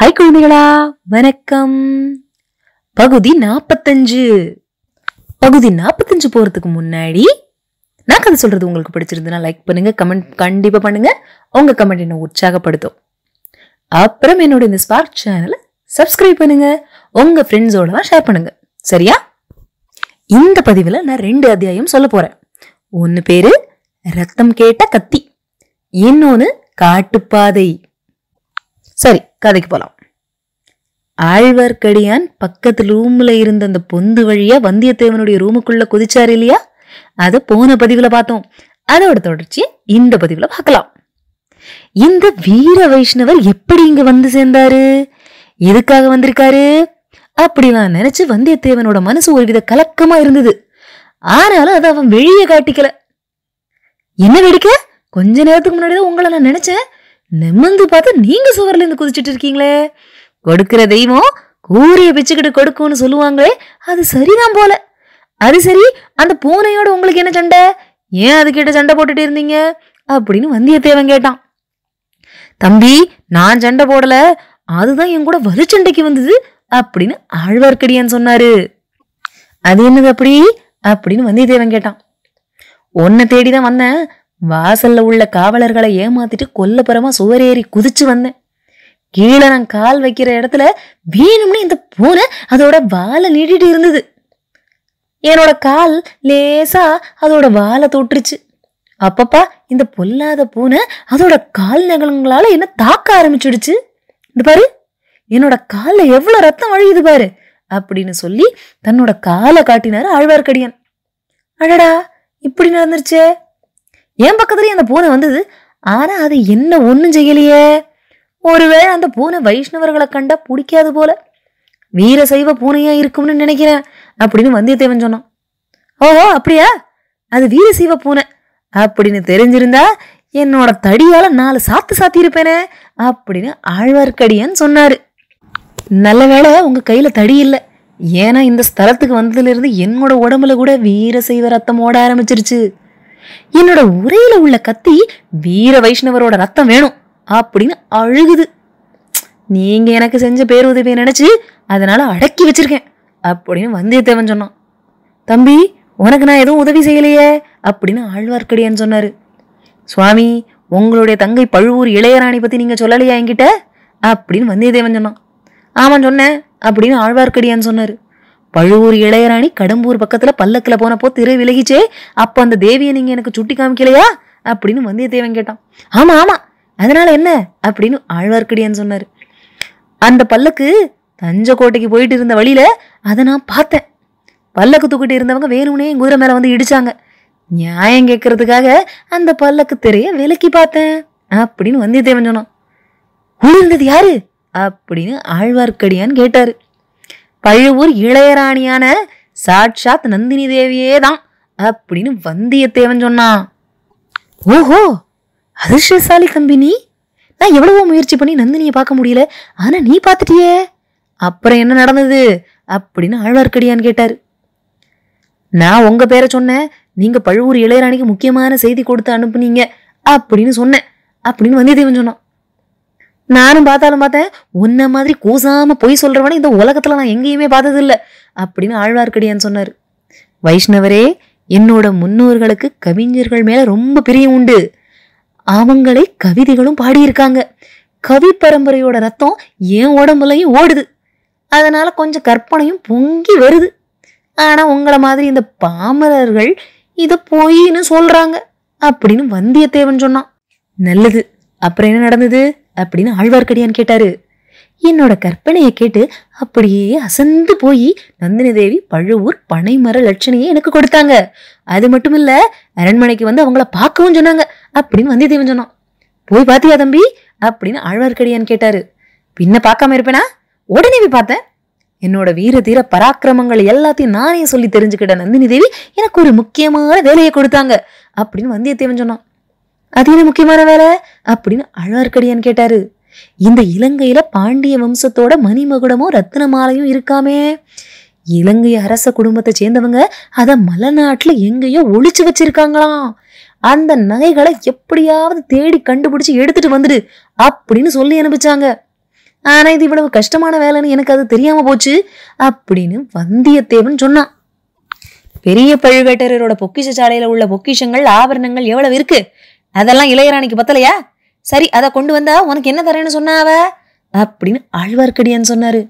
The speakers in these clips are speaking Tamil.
ஹாய் குழந்தைகளா வணக்கம் பகுதி நாற்பத்தஞ்சு பகுதி நாற்பத்தஞ்சு போகிறதுக்கு முன்னாடி நான் கதை சொல்கிறது உங்களுக்கு பிடிச்சிருந்துன்னா லைக் பண்ணுங்கள் கமெண்ட் கண்டிப்பாக பண்ணுங்கள் உங்கள் கமெண்ட் என்னை உற்சாகப்படுத்தும் அப்புறம் என்னோட இந்த ஸ்பார்க் சேனலை சப்ஸ்கிரைப் பண்ணுங்கள் உங்கள் ஃப்ரெண்ட்ஸோட ஷேர் பண்ணுங்கள் சரியா இந்த பதிவில் நான் ரெண்டு அத்தியாயம் சொல்ல போகிறேன் ஒன்று பேர் ரத்தம் கேட்ட கத்தி இன்னொன்று காட்டுப்பாதை சரி கதைக்கு போகலாம் ஆழ்வார்க்கடியான் பக்கத்து ரூம்ல இருந்த அந்த பொந்து வழியா வந்தியத்தேவனுடைய ரூமுக்குள்ள குதிச்சாரு இல்லையா அதை போன பதிவுல பார்த்தோம் அதோட தொடர்ச்சி இந்த பதிவுல பார்க்கலாம் இந்த வீர வைஷ்ணவர் எப்படி இங்க வந்து சேர்ந்தாரு எதுக்காக வந்திருக்காரு அப்படிலாம் நினைச்சு வந்தியத்தேவனோட மனசு ஒருவித கலக்கமா இருந்தது ஆனாலும் அதை அவன் வெளியே காட்டிக்கல என்ன வேடிக்கை கொஞ்ச நேரத்துக்கு முன்னாடி தான் உங்களை நான் நினைச்சேன் நிமிந்து பார்த்தா நீங்க சுவர்ல இருந்து குதிச்சிட்டு இருக்கீங்களே கொடுக்கிற தெய்வம் கூறிய பிச்சுக்கிட்டு கொடுக்கும்னு சொல்லுவாங்களே அது சரிதான் போல அது சரி அந்த பூனையோட உங்களுக்கு என்ன சண்டை ஏன் அதுக்கிட்ட சண்டை போட்டுட்டு இருந்தீங்க அப்படின்னு வந்தியத்தேவன் கேட்டான் தம்பி நான் சண்டை போடல அதுதான் என் கூட வலுச்சண்டைக்கு வந்தது அப்படின்னு ஆழ்வார்க்கடியான் சொன்னாரு அது என்னது அப்படி அப்படின்னு வந்தியத்தேவன் கேட்டான் உன்னை தேடி தான் வந்தேன் வாசல்ல உள்ள காவலர்களை ஏமாத்திட்டு கொல்லப்புறமா சுவரேறி குதிச்சு வந்தேன் கீழே நான் கால் வைக்கிற இடத்துல வேணும்னு இந்த பூனை அதோட வாழை நீட்டிட்டு இருந்தது என்னோட கால் லேசா அதோட வாழை தொட்டுருச்சு அப்பப்பா இந்த பொல்லாத பூனை அதோட கால் நகலங்களால என்ன தாக்க ஆரம்பிச்சுடுச்சு இந்த பாரு என்னோட காலில் எவ்வளோ ரத்தம் வழியுது பாரு அப்படின்னு சொல்லி தன்னோட காலை காட்டினாரு ஆழ்வார்க்கடியான் அடடா இப்படி நடந்துருச்சே என் பக்கத்துலயும் அந்த பூனை வந்தது ஆனால் அது என்ன ஒன்றும் செய்யலையே ஒருவேளை அந்த பூனை வைஷ்ணவர்களை கண்டா பிடிக்காது போல வீர சைவ பூனையா இருக்கும்னு நினைக்கிறேன் அப்படின்னு வந்தியத்தேவன் சொன்னான் ஓஹோ அப்படியா அது வீர சைவ பூனை அப்படின்னு தெரிஞ்சிருந்தா என்னோட தடியால நாலு சாத்து சாத்தியிருப்பேனே அப்படின்னு ஆழ்வார்க்கடியன்னு சொன்னாரு நல்ல வேலை உங்க கையில தடி இல்லை ஏன்னா இந்த ஸ்தலத்துக்கு வந்ததுலேருந்து என்னோட உடம்புல கூட வீர சைவ ரத்தம் ஓட ஆரம்பிச்சிருச்சு என்னோட உரையில உள்ள கத்தி வீர வைஷ்ணவரோட ரத்தம் வேணும் அப்படின்னு அழுகுது நீங்க எனக்கு செஞ்ச பேருதவியை நினைச்சு அதனால அடக்கி வச்சிருக்கேன் அப்படின்னு வந்தியத்தேவன் சொன்னான் தம்பி உனக்கு நான் எதுவும் உதவி செய்யலையே அப்படின்னு ஆழ்வார்க்கடியான்னு சொன்னாரு சுவாமி உங்களுடைய தங்கை பழுவூர் இளையராணி பத்தி நீங்க சொல்லலையா என்கிட்ட அப்படின்னு வந்தியத்தேவன் சொன்னான் ஆமான் சொன்னேன் அப்படின்னு ஆழ்வார்க்கடியான்னு சொன்னாரு பழுவூர் இளையராணி கடம்பூர் பக்கத்துல பல்லக்குல போனப்போ திரை விலகிச்சே அப்ப அந்த தேவியை நீங்க எனக்கு சுட்டி காமிக்கலையா அப்படின்னு வந்தியத்தேவன் கேட்டான் ஆமா ஆமா அதனால என்ன அப்படின்னு ஆழ்வார்க்கடியான் சொன்னாரு அந்த பல்லக்கு தஞ்சக்கோட்டைக்கு போயிட்டு இருந்த வழியில அதை நான் பார்த்தேன் பல்லக்கு தூக்கிட்டு இருந்தவங்க வேணும்னே என் குதிரை மேல வந்து இடிச்சாங்க நியாயம் கேட்கறதுக்காக அந்த பல்லக்கு திரைய விலக்கி பார்த்தேன் அப்படின்னு வந்தியத்தேவன் சொன்னான் உள்ளிருந்தது யாரு அப்படின்னு ஆழ்வார்க்கடியான்னு கேட்டாரு பழுவூர் இளையராணியான சாட்சாத் நந்தினி தேவியே தான் அப்படின்னு வந்தியத்தேவன் சொன்னான் ஓஹோ அதிர்ஷ்டசாலி கம்பினி நான் எவ்வளவோ முயற்சி பண்ணி நந்தினியை பார்க்க முடியல ஆனா நீ பார்த்துட்டியே அப்புறம் என்ன நடந்தது அப்படின்னு ஆழ்வார்க்கடியான் கேட்டார் நான் உங்க பேரை சொன்னேன் நீங்க பழுவூர் இளையராணிக்கு முக்கியமான செய்தி கொடுத்து அனுப்புனீங்க அப்படின்னு சொன்னேன் அப்படின்னு வந்தியத்தேவன் சொன்னான் நானும் பார்த்தாலும் பார்த்தேன் உன்ன மாதிரி கூசாம பொய் சொல்றவனே இந்த உலகத்துல நான் எங்கேயுமே பார்த்ததில்ல அப்படின்னு ஆழ்வார்க்கடியான் சொன்னார் வைஷ்ணவரே என்னோட முன்னோர்களுக்கு கவிஞர்கள் மேல ரொம்ப பிரியம் உண்டு அவங்களே கவிதைகளும் பாடியிருக்காங்க கவி பரம்பரையோட ரத்தம் என் உடம்புலையும் ஓடுது அதனால கொஞ்சம் கற்பனையும் பொங்கி வருது ஆனா உங்களை மாதிரி இந்த பாமரர்கள் இதை பொய்ன்னு சொல்றாங்க அப்படின்னு வந்தியத்தேவன் சொன்னான் நல்லது அப்புறம் என்ன நடந்தது அப்படின்னு ஆழ்வார்க்கடியான் கேட்டாரு என்னோட கற்பனையை கேட்டு அப்படியே அசந்து போய் நந்தினி தேவி பழுவூர் பனைமர லட்சணையை எனக்கு கொடுத்தாங்க அது மட்டும் இல்ல அரண்மனைக்கு வந்து அவங்கள பார்க்கவும் சொன்னாங்க அப்படின்னு வந்தியத்தேவன் சொன்னான் போய் பாத்தியா தம்பி அப்படின்னு ஆழ்வார்க்கடியான் கேட்டாரு பின்ன பார்க்காம இருப்பேனா உடனே போய் பார்த்தேன் என்னோட வீர தீர பராக்கிரமங்கள் எல்லாத்தையும் நானே சொல்லி தெரிஞ்சுக்கிட்ட நந்தினி தேவி எனக்கு ஒரு முக்கியமான வேலையை கொடுத்தாங்க அப்படின்னு வந்தியத்தேவன் சொன்னான் அது என்ன முக்கியமான வேலை அப்படின்னு அழார்க்கடியான் கேட்டாரு இந்த இலங்கையில பாண்டிய வம்சத்தோட மணிமகுடமும் ரத்தன மாலையும் இருக்காமே இலங்கை அரச குடும்பத்தை சேர்ந்தவங்க அதை மலைநாட்டுல எங்கேயோ ஒழிச்சு வச்சிருக்காங்களாம் அந்த நகைகளை எப்படியாவது தேடி கண்டுபிடிச்சு எடுத்துட்டு வந்துடு அப்படின்னு சொல்லி அனுப்பிச்சாங்க ஆனா இது இவ்வளவு கஷ்டமான வேலைன்னு எனக்கு அது தெரியாம போச்சு அப்படின்னு வந்தியத்தேவன் சொன்னான் பெரிய பழுவேட்டரோட பொக்கிஷ சாலையில உள்ள பொக்கிஷங்கள் ஆபரணங்கள் எவ்வளவு இருக்கு அதெல்லாம் இளையராணிக்கு பத்தலையா சரி அதை கொண்டு வந்தா உனக்கு என்ன தரேன்னு சொன்னாவ அப்படின்னு ஆழ்வார்க்கடியான்னு சொன்னாரு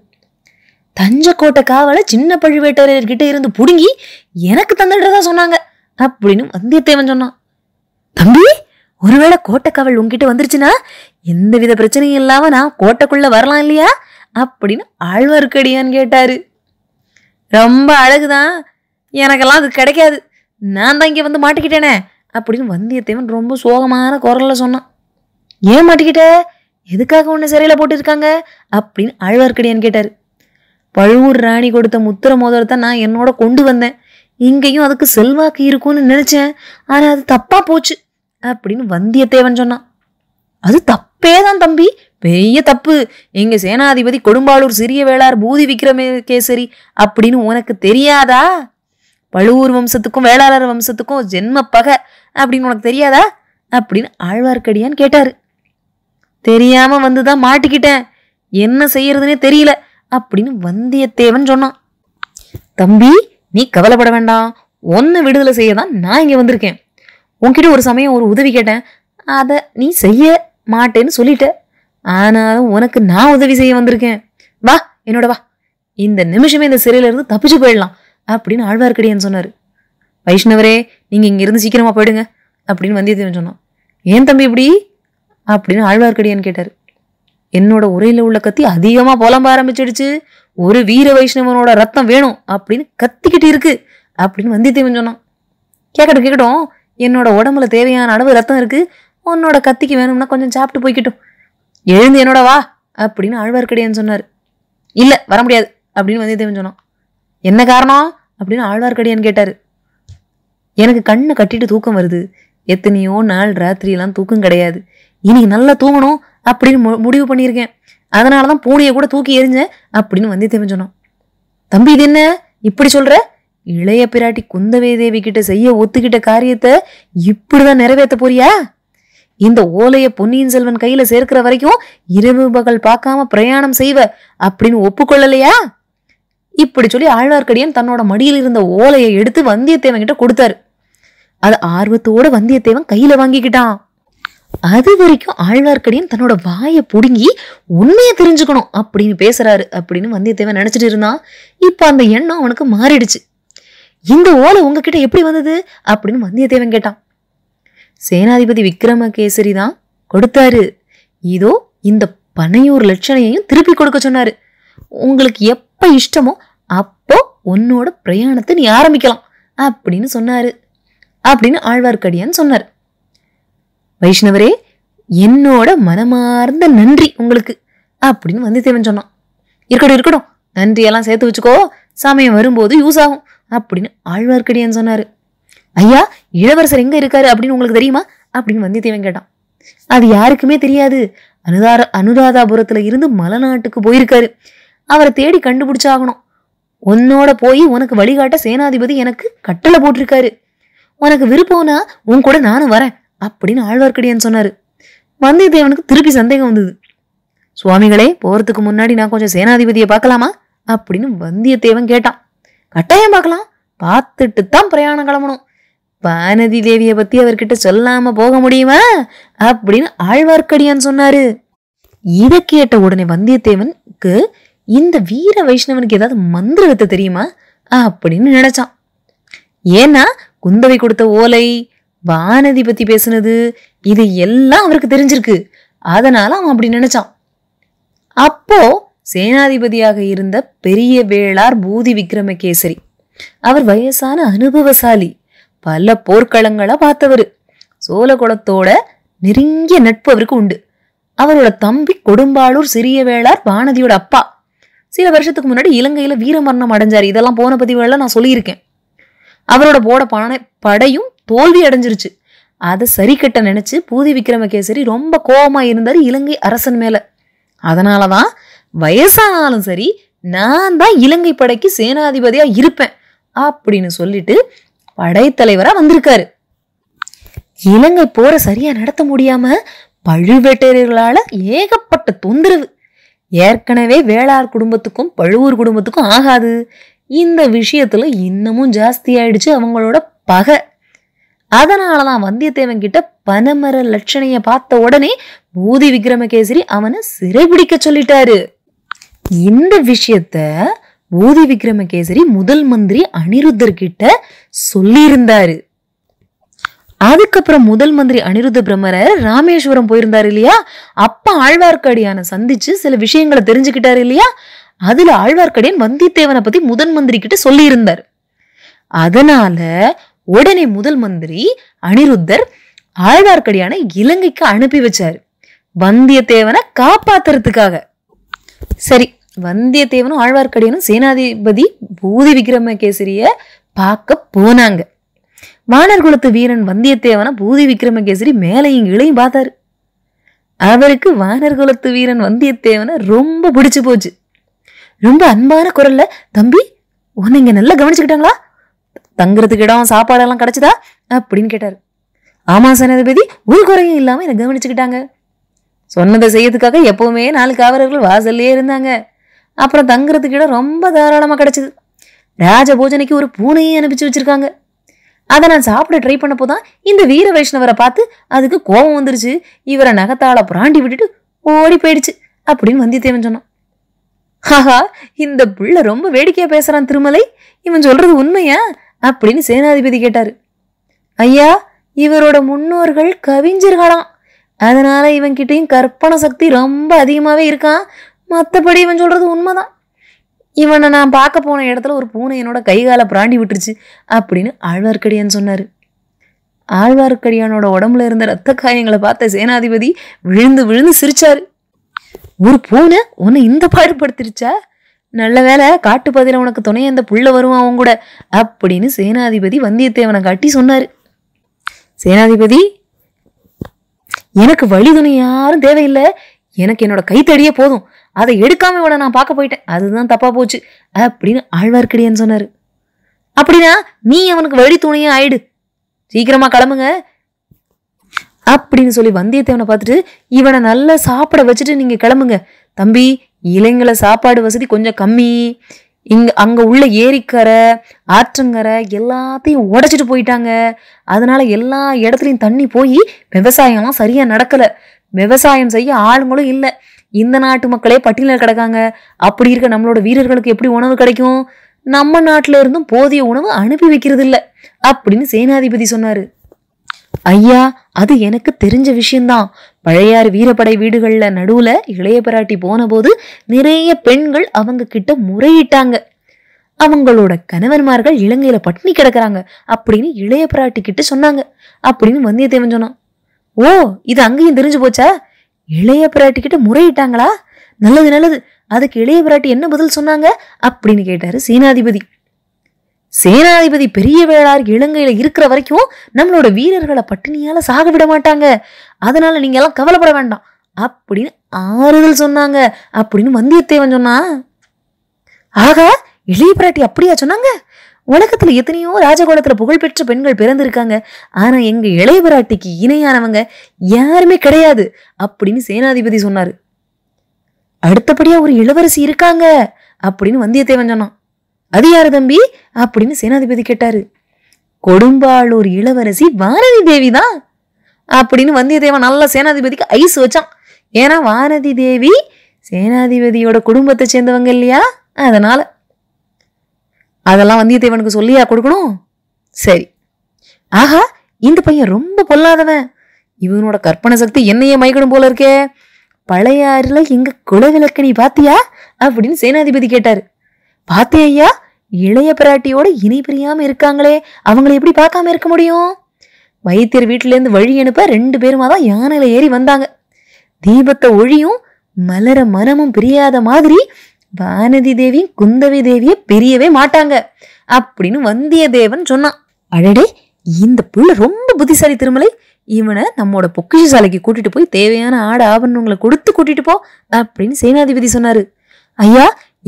தஞ்சக்கோட்டை காவலை சின்ன பழுவேட்டரையர்கிட்ட இருந்து புடுங்கி எனக்கு தந்துடுறதா சொன்னாங்க அப்படின்னு வந்தியத்தேவன் சொன்னான் தம்பி ஒருவேளை கோட்டைக்காவல் உங்ககிட்ட வந்துருச்சுன்னா எந்த வித பிரச்சனையும் இல்லாம நான் கோட்டைக்குள்ள வரலாம் இல்லையா அப்படின்னு ஆழ்வார்க்கடியான்னு கேட்டாரு ரொம்ப அழகுதான் எனக்கெல்லாம் அது கிடைக்காது நான் தான் இங்கே வந்து மாட்டிக்கிட்டேனே அப்படின்னு வந்தியத்தேவன் ரொம்ப சோகமான குரலில் சொன்னான் ஏன் மாட்டிக்கிட்ட எதுக்காக உன்னை சிறையில் போட்டிருக்காங்க அப்படின்னு அழுவார்க்கடியான் கேட்டார் பழுவூர் ராணி கொடுத்த முத்திர மோதிரத்தை நான் என்னோட கொண்டு வந்தேன் இங்கேயும் அதுக்கு செல்வாக்கு இருக்கும்னு நினச்சேன் ஆனால் அது தப்பாக போச்சு அப்படின்னு வந்தியத்தேவன் சொன்னான் அது தப்பே தான் தம்பி பெரிய தப்பு எங்க சேனாதிபதி கொடும்பாளூர் சிறிய வேளார் பூதி விக்ரமகேசரி அப்படின்னு உனக்கு தெரியாதா பழுவூர் வம்சத்துக்கும் வேளாளர் வம்சத்துக்கும் ஜென்ம பகை அப்படின்னு உனக்கு தெரியாதா அப்படின்னு ஆழ்வார்க்கடியான் கேட்டாரு தெரியாம வந்துதான் மாட்டிக்கிட்டேன் என்ன செய்யறதுனே தெரியல அப்படின்னு வந்தியத்தேவன் சொன்னான் தம்பி நீ கவலைப்பட வேண்டாம் ஒன்னு விடுதலை செய்ய தான் நான் இங்க வந்திருக்கேன் உன்கிட்ட ஒரு சமயம் ஒரு உதவி கேட்டேன் அதை நீ செய்ய மாட்டேன்னு சொல்லிட்ட ஆனாலும் உனக்கு நான் உதவி செய்ய வந்திருக்கேன் வா என்னோட வா இந்த நிமிஷமே இந்த சிறையில இருந்து தப்பிச்சு போயிடலாம் அப்படின்னு ஆழ்வார்க்கடியான் சொன்னார் வைஷ்ணவரே நீங்கள் இங்கேருந்து சீக்கிரமாக போயிடுங்க அப்படின்னு வந்தியத்தேவன் சொன்னான் ஏன் தம்பி இப்படி அப்படின்னு ஆழ்வார்க்கடியான் கேட்டார் என்னோட உரையில் உள்ள கத்தி அதிகமாக புலம்ப ஆரம்பிச்சிடுச்சு ஒரு வீர வைஷ்ணவனோட ரத்தம் வேணும் அப்படின்னு கத்திக்கிட்டு இருக்கு அப்படின்னு வந்தியத்தேவன் சொன்னான் கேட்கட்டும் கேட்கட்டும் என்னோட உடம்புல தேவையான அளவு ரத்தம் இருக்கு உன்னோட கத்திக்கு வேணும்னா கொஞ்சம் சாப்பிட்டு போய்கிட்டும் எழுந்து என்னோட வா அப்படின்னு ஆழ்வார்க்கடியான்னு சொன்னார் இல்லை வர முடியாது அப்படின்னு வந்தியத்தேவன் சொன்னான் என்ன காரணம் அப்படின்னு ஆழ்வார்க்கடியான் கேட்டார் எனக்கு கண்ணை கட்டிட்டு தூக்கம் வருது எத்தனையோ நாள் ராத்திரியெல்லாம் தூக்கம் கிடையாது இன்னைக்கு நல்லா தூங்கணும் அப்படின்னு முடிவு பண்ணியிருக்கேன் அதனால தான் பூனையை கூட தூக்கி எறிஞ்சேன் அப்படின்னு வந்தியத்தேவன் சொன்னான் தம்பி இது என்ன இப்படி சொல்ற இளைய பிராட்டி குந்தவை தேவி கிட்ட செய்ய ஒத்துக்கிட்ட காரியத்தை இப்படிதான் நிறைவேற்ற போறியா இந்த ஓலைய பொன்னியின் செல்வன் கையில சேர்க்கிற வரைக்கும் இரவு பகல் பார்க்காம பிரயாணம் செய்வ அப்படின்னு ஒப்புக்கொள்ளலையா இப்படி சொல்லி ஆழ்வார்க்கடியன் தன்னோட மடியில் இருந்த ஓலையை எடுத்து வந்தியத்தேவன் கிட்ட கொடுத்தாரு அது ஆர்வத்தோட வந்தியத்தேவன் கையில வாங்கிக்கிட்டான் அது வரைக்கும் ஆழ்வார்க்கடியன் தன்னோட வாயை புடுங்கி உண்மையை தெரிஞ்சுக்கணும் அப்படின்னு பேசுறாரு அப்படின்னு வந்தியத்தேவன் நினைச்சிட்டு இருந்தான் இப்போ அந்த எண்ணம் அவனுக்கு மாறிடுச்சு இந்த ஓலை உங்ககிட்ட எப்படி வந்தது அப்படின்னு வந்தியத்தேவன் கேட்டான் சேனாதிபதி விக்ரமகேசரி தான் கொடுத்தாரு இதோ இந்த பனையூர் லட்சணையையும் திருப்பி கொடுக்க சொன்னாரு உங்களுக்கு எப்போ இஷ்டமோ உன்னோட பிரயாணத்தை நீ ஆரம்பிக்கலாம் அப்படின்னு சொன்னாரு அப்படின்னு ஆழ்வார்க்கடியான் சொன்னார் வைஷ்ணவரே என்னோட மனமார்ந்த நன்றி உங்களுக்கு அப்படின்னு வந்தியத்தேவன் சொன்னான் இருக்கட்டும் இருக்கட்டும் நன்றியெல்லாம் சேர்த்து வச்சுக்கோ சமயம் வரும்போது யூஸ் ஆகும் அப்படின்னு ஆழ்வார்க்கடியான் சொன்னாரு ஐயா இளவரசர் எங்க இருக்காரு அப்படின்னு உங்களுக்கு தெரியுமா அப்படின்னு வந்தியத்தேவன் கேட்டான் அது யாருக்குமே தெரியாது அனுதார அனுராதாபுரத்துல இருந்து மலநாட்டுக்கு போயிருக்காரு அவரை தேடி கண்டுபிடிச்சாகணும் உன்னோட போய் உனக்கு வழிகாட்ட சேனாதிபதி எனக்கு கட்டளை போட்டிருக்காரு உனக்கு விருப்பம்னா உன் கூட நானும் வரேன் அப்படின்னு ஆழ்வார்க்கடியான் சொன்னாரு வந்தியத்தேவனுக்கு திருப்பி சந்தேகம் வந்தது சுவாமிகளே போறதுக்கு முன்னாடி நான் கொஞ்சம் சேனாதிபதியை பார்க்கலாமா அப்படின்னு வந்தியத்தேவன் கேட்டான் கட்டாயம் பார்க்கலாம் பார்த்துட்டு தான் பிரயாணம் கிளம்பணும் வானதி தேவியை பத்தி அவர்கிட்ட சொல்லாம போக முடியுமா அப்படின்னு ஆழ்வார்க்கடியான் சொன்னாரு இதை கேட்ட உடனே வந்தியத்தேவனுக்கு இந்த வீர வைஷ்ணவனுக்கு ஏதாவது மந்திரத்தை தெரியுமா அப்படின்னு நினைச்சான் ஏன்னா குந்தவை கொடுத்த ஓலை வானதி பத்தி பேசுனது இது எல்லாம் அவருக்கு தெரிஞ்சிருக்கு அதனால அவன் அப்படி நினைச்சான் அப்போ சேனாதிபதியாக இருந்த பெரிய வேளார் பூதி விக்ரமகேசரி அவர் வயசான அனுபவசாலி பல போர்க்களங்களை பார்த்தவர் குளத்தோட நெருங்கிய நட்பு அவருக்கு உண்டு அவரோட தம்பி கொடும்பாளூர் சிறிய வேளார் வானதியோட அப்பா சில வருஷத்துக்கு முன்னாடி இலங்கையில் வீரமரணம் அடைஞ்சார் இதெல்லாம் போன பதிவுகளில் நான் சொல்லியிருக்கேன் அவரோட போட பண படையும் தோல்வி அடைஞ்சிருச்சு அதை சரி கட்ட நினச்சி பூதி விக்ரமகேசரி ரொம்ப கோபமாக இருந்தார் இலங்கை அரசன் மேலே அதனால தான் வயசானாலும் சரி நான் தான் இலங்கை படைக்கு சேனாதிபதியாக இருப்பேன் அப்படின்னு சொல்லிட்டு படைத்தலைவராக வந்திருக்காரு இலங்கை போரை சரியாக நடத்த முடியாமல் பழுவேட்டையர்களால் ஏகப்பட்ட தொந்தரவு ஏற்கனவே வேளார் குடும்பத்துக்கும் பழுவூர் குடும்பத்துக்கும் ஆகாது இந்த விஷயத்துல இன்னமும் ஜாஸ்தி ஆயிடுச்சு அவங்களோட பகை அதனால தான் வந்தியத்தேவன் கிட்ட பனமர லட்சணைய பார்த்த உடனே பூதி விக்ரமகேசரி அவனை சிறைபிடிக்க சொல்லிட்டாரு இந்த விஷயத்த பூதி விக்ரமகேசரி முதல் மந்திரி அனிருத்தர் கிட்ட சொல்லியிருந்தாரு அதுக்கப்புறம் முதல் மந்திரி அனிருத்த பிரம்மரர் ராமேஸ்வரம் போயிருந்தார் இல்லையா அப்ப ஆழ்வார்க்கடியான சந்திச்சு சில விஷயங்களை தெரிஞ்சுக்கிட்டாரு இல்லையா அதுல ஆழ்வார்க்கடியான் வந்தியத்தேவனை பத்தி முதன் மந்திரி கிட்ட சொல்லியிருந்தார் அதனால உடனே முதல் மந்திரி அனிருத்தர் ஆழ்வார்க்கடியான இலங்கைக்கு அனுப்பி வச்சாரு வந்தியத்தேவனை காப்பாத்துறதுக்காக சரி வந்தியத்தேவனும் ஆழ்வார்க்கடியனும் சேனாதிபதி பூதி விக்ரமகேசரிய பார்க்க போனாங்க வானர் குலத்து வீரன் வந்தியத்தேவனை பூதி விக்ரமகேசரி மேலையும் இளையும் பார்த்தாரு அவருக்கு வானர் குலத்து வீரன் வந்தியத்தேவனை ரொம்ப பிடிச்சு போச்சு ரொம்ப அன்பான குரல்ல தம்பி உன்னை இங்க நல்லா கவனிச்சுக்கிட்டாங்களா தங்குறதுக்கு இடம் சாப்பாடெல்லாம் கிடைச்சதா அப்படின்னு கேட்டாரு ஆமா சேனாதிபதி ஒரு குறையும் இல்லாம என்னை கவனிச்சுக்கிட்டாங்க சொன்னதை செய்யறதுக்காக எப்பவுமே நாலு காவலர்கள் வாசல்லையே இருந்தாங்க அப்புறம் தங்குறதுக்கு இடம் ரொம்ப தாராளமா கிடைச்சது ராஜ பூஜனைக்கு ஒரு பூனையை அனுப்பிச்சு வச்சிருக்காங்க அதை நான் சாப்பிட ட்ரை பண்ண தான் இந்த வீர வைஷ்ணவரை பார்த்து அதுக்கு கோபம் வந்துருச்சு இவரை நகத்தால புராண்டி விட்டுட்டு ஓடி போயிடுச்சு அப்படின்னு வந்தியத்தேவன் சொன்னான் ஆஹா இந்த பிள்ளை ரொம்ப வேடிக்கையா பேசுறான் திருமலை இவன் சொல்றது உண்மையா அப்படின்னு சேனாதிபதி கேட்டாரு ஐயா இவரோட முன்னோர்கள் கவிஞர்களாம் அதனால கிட்டையும் கற்பனை சக்தி ரொம்ப அதிகமாவே இருக்கான் மற்றபடி இவன் சொல்றது உண்மைதான் இவனை நான் பார்க்க போன இடத்துல ஒரு பூனை என்னோட கைகால பிராண்டி விட்டுருச்சு அப்படின்னு ஆழ்வார்க்கடியான் சொன்னார் ஆழ்வார்க்கடியானோட உடம்புல இருந்த ரத்த காயங்களை பார்த்த சேனாதிபதி விழுந்து விழுந்து சிரிச்சாரு ஒரு பூனை உன்னை இந்த பாடுபடுத்திருச்சா நல்ல வேலை காட்டு பதில உனக்கு துணை அந்த புள்ள வருவான் அவன் கூட அப்படின்னு சேனாதிபதி வந்தியத்தேவனை காட்டி சொன்னார் சேனாதிபதி எனக்கு வழி துணை யாரும் தேவையில்லை எனக்கு என்னோட கை கைத்தடியே போதும் அதை எடுக்காம இவனை நான் பார்க்க போயிட்டேன் அதுதான் தப்பா போச்சு அப்படின்னு ஆழ்வார்க்கடியான்னு சொன்னாரு அப்படின்னா நீ அவனுக்கு வழி துணையும் ஆயிடு சீக்கிரமா கிளம்புங்க அப்படின்னு சொல்லி வந்தியத்தேவனை பார்த்துட்டு இவனை நல்லா சாப்பிட வச்சுட்டு நீங்க கிளம்புங்க தம்பி இளைஞல சாப்பாடு வசதி கொஞ்சம் கம்மி இங்க அங்க உள்ள ஏரிக்கரை ஆற்றங்கரை எல்லாத்தையும் உடைச்சிட்டு போயிட்டாங்க அதனால எல்லா இடத்துலையும் தண்ணி போய் விவசாயம்லாம் சரியா நடக்கல விவசாயம் செய்ய ஆளுங்களும் இல்லை இந்த நாட்டு மக்களே பட்டியலில் கிடக்காங்க அப்படி இருக்க நம்மளோட வீரர்களுக்கு எப்படி உணவு கிடைக்கும் நம்ம நாட்டில இருந்தும் போதிய உணவு அனுப்பி வைக்கிறது இல்லை அப்படின்னு சேனாதிபதி சொன்னாரு ஐயா அது எனக்கு தெரிஞ்ச விஷயம்தான் பழையார் வீரப்படை வீடுகள்ல நடுவுல இளைய பிராட்டி போன போது நிறைய பெண்கள் அவங்க கிட்ட முறையிட்டாங்க அவங்களோட கணவன்மார்கள் இலங்கையில பட்டினி கிடக்குறாங்க அப்படின்னு இளைய பிராட்டி கிட்ட சொன்னாங்க அப்படின்னு வந்தியத்தேவன் சொன்னான் ஓ இது அங்கேயும் தெரிஞ்சு போச்சா இளைய கிட்ட முறையிட்டாங்களா நல்லது நல்லது அதுக்கு இளைய பிராட்டி என்ன பதில் சொன்னாங்க அப்படின்னு கேட்டாரு சேனாதிபதி சேனாதிபதி பெரிய வேளார் இலங்கையில இருக்கிற வரைக்கும் நம்மளோட வீரர்களை பட்டினியால சாக விட மாட்டாங்க அதனால நீங்க எல்லாம் கவலைப்பட வேண்டாம் அப்படின்னு ஆறுதல் சொன்னாங்க அப்படின்னு வந்தியத்தேவன் சொன்னா ஆகா இளைய பிராட்டி அப்படியா சொன்னாங்க உலகத்துல எத்தனையோ ராஜகோலத்துல புகழ்பெற்ற பெண்கள் பிறந்திருக்காங்க ஆனா எங்க இளையபராட்டிக்கு இணையானவங்க யாருமே கிடையாது அப்படின்னு சேனாதிபதி சொன்னாரு அடுத்தபடியா ஒரு இளவரசி இருக்காங்க அப்படின்னு வந்தியத்தேவன் சொன்னான் அது யாரு தம்பி அப்படின்னு சேனாதிபதி கேட்டாரு கொடும்பாளூர் இளவரசி வானதி தேவி தான் அப்படின்னு வந்தியத்தேவன் நல்லா சேனாதிபதிக்கு ஐஸ் வச்சான் ஏன்னா வானதி தேவி சேனாதிபதியோட குடும்பத்தை சேர்ந்தவங்க இல்லையா அதனால அதெல்லாம் வந்தியத்தேவனுக்கு சொல்லியா கொடுக்கணும் சரி ஆஹா இந்த பையன் ரொம்ப பொல்லாதவன் இவனோட கற்பனை சக்தி என்னையே மயக்கணும் போல இருக்கே பழையாறுல எங்க குலவிளக்கு பாத்தியா அப்படின்னு சேனாதிபதி கேட்டாரு பாத்தே ஐயா இளைய பிராட்டியோட இணை பிரியாம இருக்காங்களே அவங்களை எப்படி பார்க்காம இருக்க முடியும் வைத்தியர் இருந்து வழி அனுப்ப ரெண்டு பேருமா தான் யானையில ஏறி வந்தாங்க தீபத்தை ஒழியும் மலர மனமும் பிரியாத மாதிரி வானதி தேவியும் குந்தவி தேவிய பிரியவே மாட்டாங்க அப்படின்னு வந்தியத்தேவன் சொன்னான் அடடே இந்த புள்ள ரொம்ப புத்திசாலி திருமலை இவனை நம்மோட பொக்கிஷசாலைக்கு கூட்டிட்டு போய் தேவையான ஆட ஆபரணங்களை கொடுத்து கூட்டிட்டு போ அப்படின்னு சேனாதிபதி சொன்னாரு ஐயா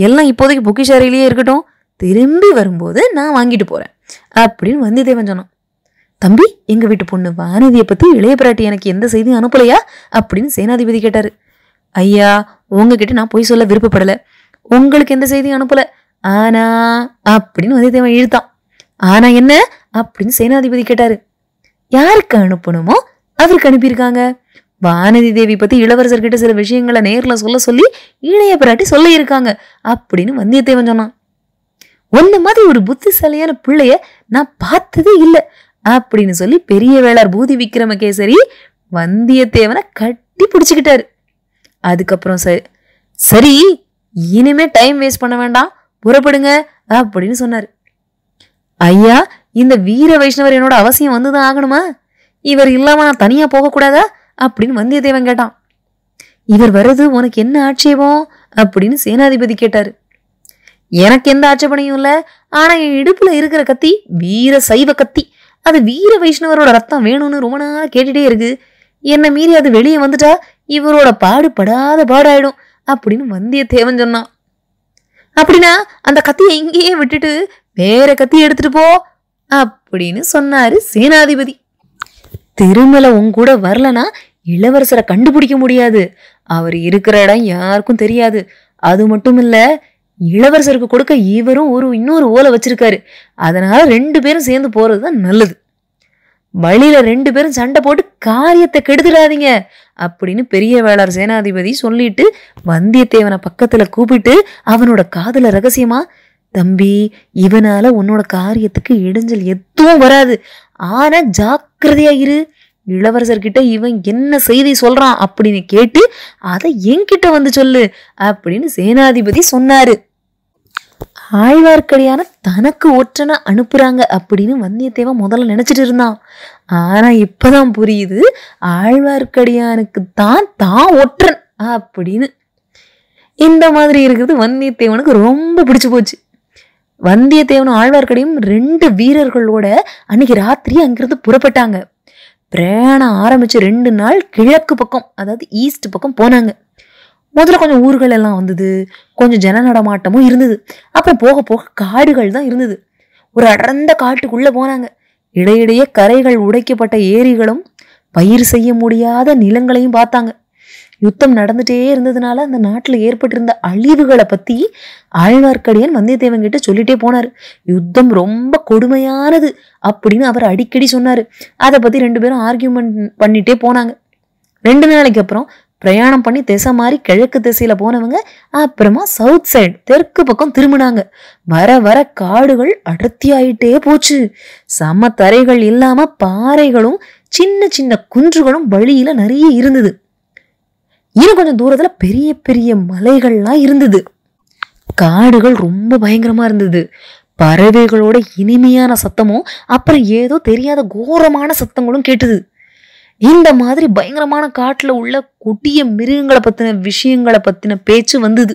எல்லாம் இப்போதைக்கு பொக்கிஷாலையிலேயே இருக்கட்டும் திரும்பி வரும்போது நான் வாங்கிட்டு போறேன் அப்படின்னு வந்தியத்தேவன் சொன்னான் தம்பி எங்க வீட்டு பொண்ணு வானதியை பத்தி இளைய பிராட்டி எனக்கு எந்த செய்தியும் அனுப்பலையா அப்படின்னு சேனாதிபதி கேட்டாரு ஐயா உங்ககிட்ட நான் போய் சொல்ல விருப்பப்படலை உங்களுக்கு எந்த செய்தியும் அனுப்பல ஆனா அப்படின்னு வந்தியத்தேவன் இழுத்தான் ஆனா என்ன அப்படின்னு சேனாதிபதி கேட்டாரு யாருக்கு அனுப்பணுமோ அவருக்கு அனுப்பியிருக்காங்க வானதி தேவி பத்தி இளவரசர்கிட்ட சில விஷயங்களை நேர்ல சொல்ல சொல்லி இளைய பிராட்டி சொல்ல இருக்காங்க அப்படின்னு வந்தியத்தேவன் சொன்னான் ஒன்ன மாதிரி ஒரு புத்திசாலியான பிள்ளைய நான் பார்த்ததே இல்லை அப்படின்னு சொல்லி பெரிய வேளார் பூதி விக்ரமகேசரி வந்தியத்தேவனை கட்டி பிடிச்சுக்கிட்டாரு அதுக்கப்புறம் சரி சரி இனிமே டைம் வேஸ்ட் பண்ண வேண்டாம் புறப்படுங்க அப்படின்னு சொன்னார் ஐயா இந்த வீர வைஷ்ணவர் என்னோட அவசியம் வந்துதான் ஆகணுமா இவர் இல்லாம நான் தனியா போகக்கூடாதா அப்படின்னு வந்தியத்தேவன் கேட்டான் இவர் வர்றது உனக்கு என்ன ஆட்சேபம் அப்படின்னு சேனாதிபதி கேட்டார் எனக்கு எந்த ஆட்சேபனையும் இல்லை ஆனா என் இடுப்புல இருக்கிற கத்தி வீர சைவ கத்தி அது வீர வைஷ்ணவரோட ரத்தம் வேணும்னு ரொம்ப நாள் கேட்டுட்டே இருக்கு என்னை மீறி அது வெளியே வந்துட்டா இவரோட பாடுபடாத பாடாயிடும் அப்படின்னு வந்தியத்தேவன் சொன்னான் அப்படின்னா அந்த கத்தியை இங்கேயே விட்டுட்டு வேற கத்தி எடுத்துட்டு போ அப்படின்னு சொன்னாரு சேனாதிபதி திருமலை உன் கூட வரலனா இளவரசரை கண்டுபிடிக்க முடியாது அவர் இருக்கிற இடம் யாருக்கும் தெரியாது அது மட்டும் இல்ல இளவரசருக்கு கொடுக்க இவரும் ஒரு இன்னொரு ஓலை வச்சிருக்காரு அதனால ரெண்டு பேரும் சேர்ந்து போறதுதான் தான் நல்லது வழியில ரெண்டு பேரும் சண்டை போட்டு காரியத்தை கெடுத்துடாதீங்க அப்படின்னு பெரிய வேளார் சேனாதிபதி சொல்லிட்டு வந்தியத்தேவனை பக்கத்துல கூப்பிட்டு அவனோட காதல ரகசியமா தம்பி இவனால உன்னோட காரியத்துக்கு இடைஞ்சல் எதுவும் வராது ஆனா ஜாக்கிரதையா இரு இளவரசர்கிட்ட இவன் என்ன செய்தி சொல்றான் அப்படின்னு கேட்டு அதை என்கிட்ட வந்து சொல்லு அப்படின்னு சேனாதிபதி சொன்னாரு ஆழ்வார்க்கடியான தனக்கு ஒற்றனை அனுப்புகிறாங்க அப்படின்னு வந்தியத்தேவன் முதல்ல நினச்சிட்டு இருந்தான் ஆனால் இப்போதான் புரியுது ஆழ்வார்க்கடியானுக்கு தான் தான் ஒற்றன் அப்படின்னு இந்த மாதிரி இருக்கிறது வந்தியத்தேவனுக்கு ரொம்ப பிடிச்சி போச்சு வந்தியத்தேவனும் ஆழ்வார்க்கடியும் ரெண்டு வீரர்களோட அன்னைக்கு ராத்திரி அங்கிருந்து புறப்பட்டாங்க பிரயாணம் ஆரம்பிச்சு ரெண்டு நாள் கிழக்கு பக்கம் அதாவது ஈஸ்ட் பக்கம் போனாங்க முதல்ல கொஞ்சம் ஊர்கள் எல்லாம் வந்தது கொஞ்சம் ஜன நடமாட்டமும் இருந்தது அப்புறம் போக போக காடுகள் தான் இருந்தது ஒரு அடர்ந்த காட்டுக்குள்ளே போனாங்க இடையிடையே கரைகள் உடைக்கப்பட்ட ஏரிகளும் பயிர் செய்ய முடியாத நிலங்களையும் பார்த்தாங்க யுத்தம் நடந்துட்டே இருந்ததுனால அந்த நாட்டில் ஏற்பட்டிருந்த அழிவுகளை பற்றி ஆழ்வார்க்கடியன் வந்தியத்தேவன் கிட்ட சொல்லிட்டே போனார் யுத்தம் ரொம்ப கொடுமையானது அப்படின்னு அவர் அடிக்கடி சொன்னார் அதை பற்றி ரெண்டு பேரும் ஆர்கியூமெண்ட் பண்ணிட்டே போனாங்க ரெண்டு நாளைக்கு அப்புறம் பிரயாணம் பண்ணி திசை மாதிரி கிழக்கு திசையில் போனவங்க அப்புறமா சவுத் சைடு தெற்கு பக்கம் திரும்பினாங்க வர வர காடுகள் அடர்த்தியாயிட்டே போச்சு சம தரைகள் இல்லாமல் பாறைகளும் சின்ன சின்ன குன்றுகளும் வழியில் நிறைய இருந்தது இன்னும் கொஞ்சம் தூரத்தில் பெரிய பெரிய மலைகள்லாம் இருந்தது காடுகள் ரொம்ப பயங்கரமாக இருந்தது பறவைகளோட இனிமையான சத்தமும் அப்புறம் ஏதோ தெரியாத கோரமான சத்தங்களும் கேட்டுது இந்த மாதிரி பயங்கரமான காட்டில் உள்ள கொடிய மிருகங்களை பற்றின விஷயங்களை பற்றின பேச்சு வந்தது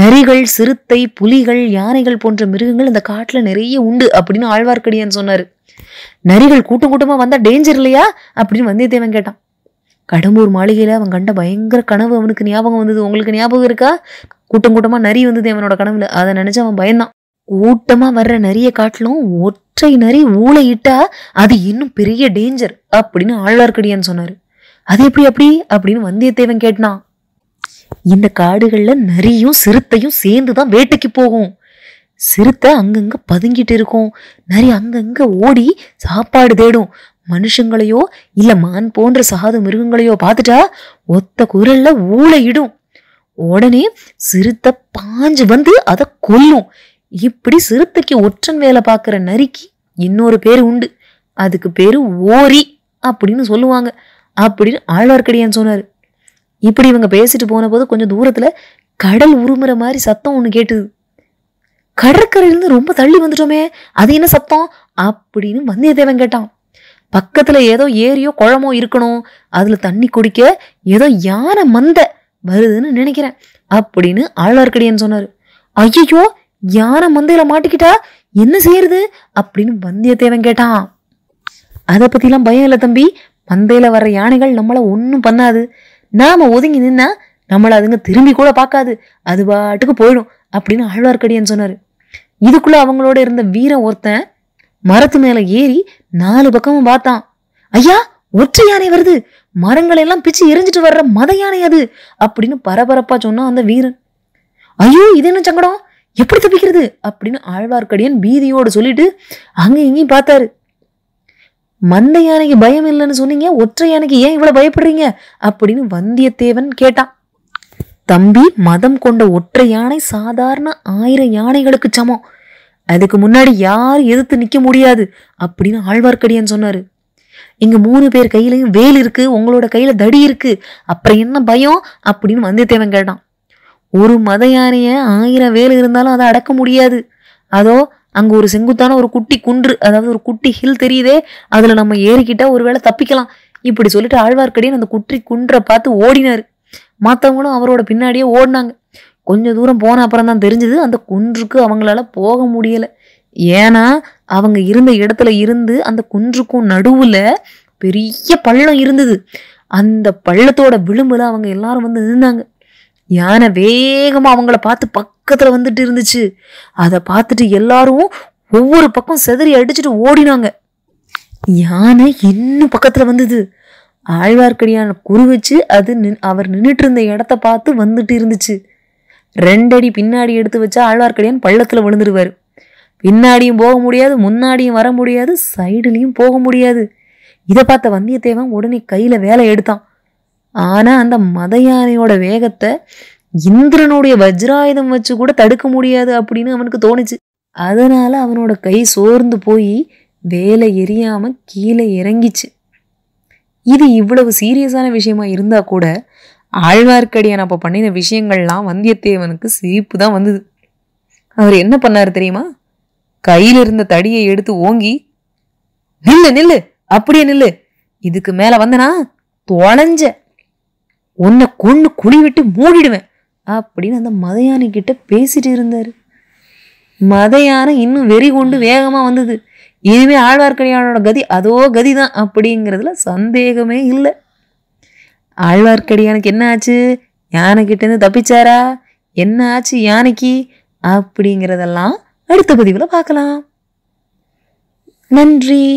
நரிகள் சிறுத்தை புலிகள் யானைகள் போன்ற மிருகங்கள் இந்த காட்டில் நிறைய உண்டு அப்படின்னு ஆழ்வார்க்கடியான் சொன்னார் நரிகள் கூட்டம் கூட்டமாக வந்தால் டேஞ்சர் இல்லையா அப்படின்னு வந்தியத்தேவன் கேட்டான் கடம்பூர் மாளிகையில் அவன் கண்ட பயங்கர கனவு அவனுக்கு ஞாபகம் வந்தது உங்களுக்கு ஞாபகம் இருக்கா கூட்டம் கூட்டமாக நரி வந்தது அவனோட கனவுல அதை நினச்சி அவன் பயந்தான் கூட்டமா வர்ற நரிய காட்டிலும் ஒற்றை நரி இட்டா அது இன்னும் பெரிய டேஞ்சர் அப்படின்னு ஆழ்வார்க்கடியான் சொன்னாரு அது எப்படி அப்படி அப்படின்னு வந்தியத்தேவன் கேட்டான் இந்த காடுகள்ல நரியும் சிறுத்தையும் சேர்ந்து தான் வேட்டைக்கு போகும் சிறுத்தை அங்கங்க பதுங்கிட்டு இருக்கும் நரி அங்கங்க ஓடி சாப்பாடு தேடும் மனுஷங்களையோ இல்ல மான் போன்ற சகாத மிருகங்களையோ பார்த்துட்டா ஒத்த குரல்ல இடும் உடனே சிறுத்தை பாஞ்சு வந்து அதை கொல்லும் இப்படி சிறுத்தைக்கு ஒற்றன் வேலை பார்க்குற நரிக்கு இன்னொரு பேர் உண்டு அதுக்கு பேர் ஓரி அப்படின்னு சொல்லுவாங்க அப்படின்னு ஆழ்வார்க்கடியான் சொன்னார் இப்படி இவங்க பேசிட்டு போன போது கொஞ்சம் தூரத்தில் கடல் உருமுற மாதிரி சத்தம் ஒன்று கேட்டுது கடற்கரையிலேருந்து ரொம்ப தள்ளி வந்துட்டோமே அது என்ன சத்தம் அப்படின்னு வந்தியத்தேவன் கேட்டான் பக்கத்தில் ஏதோ ஏரியோ குளமோ இருக்கணும் அதில் தண்ணி குடிக்க ஏதோ யானை மந்த வருதுன்னு நினைக்கிறேன் அப்படின்னு ஆழ்வார்க்கடியான் சொன்னார் ஐயோ யானை மந்தையில மாட்டிக்கிட்டா என்ன செய்யறது அப்படின்னு வந்தியத்தேவன் கேட்டான் அதை பத்திலாம் பயம் இல்லை தம்பி மந்தையில வர்ற யானைகள் நம்மள ஒன்றும் பண்ணாது நாம ஒதுங்கி நின்னா நம்மளை அதுங்க திரும்பி கூட பார்க்காது அது பாட்டுக்கு போயிடும் அப்படின்னு ஆழ்வார்க்கடியான் சொன்னாரு இதுக்குள்ள அவங்களோட இருந்த வீர ஒருத்தன் மரத்து மேல ஏறி நாலு பக்கமும் பார்த்தான் ஐயா ஒற்றை யானை வருது மரங்களை எல்லாம் பிச்சு எரிஞ்சிட்டு வர்ற மத யானை அது அப்படின்னு பரபரப்பா சொன்னான் அந்த வீரன் ஐயோ இது என்ன சங்கடம் எப்படி தப்பிக்கிறது அப்படின்னு ஆழ்வார்க்கடியன் பீதியோடு சொல்லிட்டு அங்கே இங்கேயும் பார்த்தாரு மந்த யானைக்கு பயம் இல்லைன்னு சொன்னீங்க ஒற்றை யானைக்கு ஏன் இவ்வளோ பயப்படுறீங்க அப்படின்னு வந்தியத்தேவன் கேட்டான் தம்பி மதம் கொண்ட ஒற்றை யானை சாதாரண ஆயிரம் யானைகளுக்கு சமம் அதுக்கு முன்னாடி யார் எதிர்த்து நிற்க முடியாது அப்படின்னு ஆழ்வார்க்கடியான் சொன்னாரு இங்க மூணு பேர் கையிலையும் வேல் இருக்கு உங்களோட கையில தடி இருக்கு அப்புறம் என்ன பயம் அப்படின்னு வந்தியத்தேவன் கேட்டான் ஒரு மத யானைய ஆயிரம் வேலை இருந்தாலும் அதை அடக்க முடியாது அதோ அங்கே ஒரு செங்குத்தான ஒரு குட்டி குன்று அதாவது ஒரு குட்டி ஹில் தெரியுதே அதில் நம்ம ஏறிக்கிட்டா ஒருவேளை தப்பிக்கலாம் இப்படி சொல்லிட்டு ஆழ்வார்க்கடியான் அந்த குற்றி குன்றை பார்த்து ஓடினார் மற்றவங்களும் அவரோட பின்னாடியே ஓடினாங்க கொஞ்சம் தூரம் போன அப்புறம் தான் தெரிஞ்சது அந்த குன்றுக்கு அவங்களால போக முடியலை ஏன்னா அவங்க இருந்த இடத்துல இருந்து அந்த குன்றுக்கும் நடுவில் பெரிய பள்ளம் இருந்தது அந்த பள்ளத்தோட விளிம்புல அவங்க எல்லாரும் வந்து நின்னாங்க யானை வேகமாக அவங்கள பார்த்து பக்கத்தில் வந்துட்டு இருந்துச்சு அதை பார்த்துட்டு எல்லாரும் ஒவ்வொரு பக்கம் செதறி அடிச்சுட்டு ஓடினாங்க யானை இன்னும் பக்கத்தில் வந்தது ஆழ்வார்க்கடியான குரு வச்சு அது நின் அவர் நின்றுட்டு இருந்த இடத்த பார்த்து வந்துட்டு இருந்துச்சு ரெண்டடி பின்னாடி எடுத்து வச்சா ஆழ்வார்க்கடியான் பள்ளத்தில் விழுந்துருவார் பின்னாடியும் போக முடியாது முன்னாடியும் வர முடியாது சைடுலையும் போக முடியாது இதை பார்த்த வந்தியத்தேவன் உடனே கையில் வேலை எடுத்தான் ஆனால் அந்த மத யானையோட வேகத்தை இந்திரனுடைய வஜ்ராயுதம் வச்சு கூட தடுக்க முடியாது அப்படின்னு அவனுக்கு தோணுச்சு அதனால அவனோட கை சோர்ந்து போய் வேலை எரியாம கீழே இறங்கிச்சு இது இவ்வளவு சீரியஸான விஷயமா இருந்தா கூட ஆழ்வார்க்கடியான் அப்போ பண்ணின விஷயங்கள்லாம் வந்தியத்தேவனுக்கு சிரிப்பு தான் வந்தது அவர் என்ன பண்ணார் தெரியுமா கையில் இருந்த தடியை எடுத்து ஓங்கி நில்லு நில்லு அப்படியே நில்லு இதுக்கு மேலே வந்தனா தொலைஞ்ச உன்னை கொண்டு குழி விட்டு மூடிடுவேன் அப்படின்னு அந்த மதையானை கிட்ட பேசிட்டு இருந்தார் மதையானை இன்னும் வெறி கொண்டு வேகமாக வந்தது இனிமே ஆழ்வார்க்கடியானோட கதி அதோ கதி தான் அப்படிங்கிறதுல சந்தேகமே இல்லை ஆழ்வார்க்கடியானுக்கு என்ன ஆச்சு யானைக்கிட்டேருந்து தப்பிச்சாரா என்ன ஆச்சு யானைக்கு அப்படிங்கிறதெல்லாம் அடுத்த பதிவில் பார்க்கலாம் நன்றி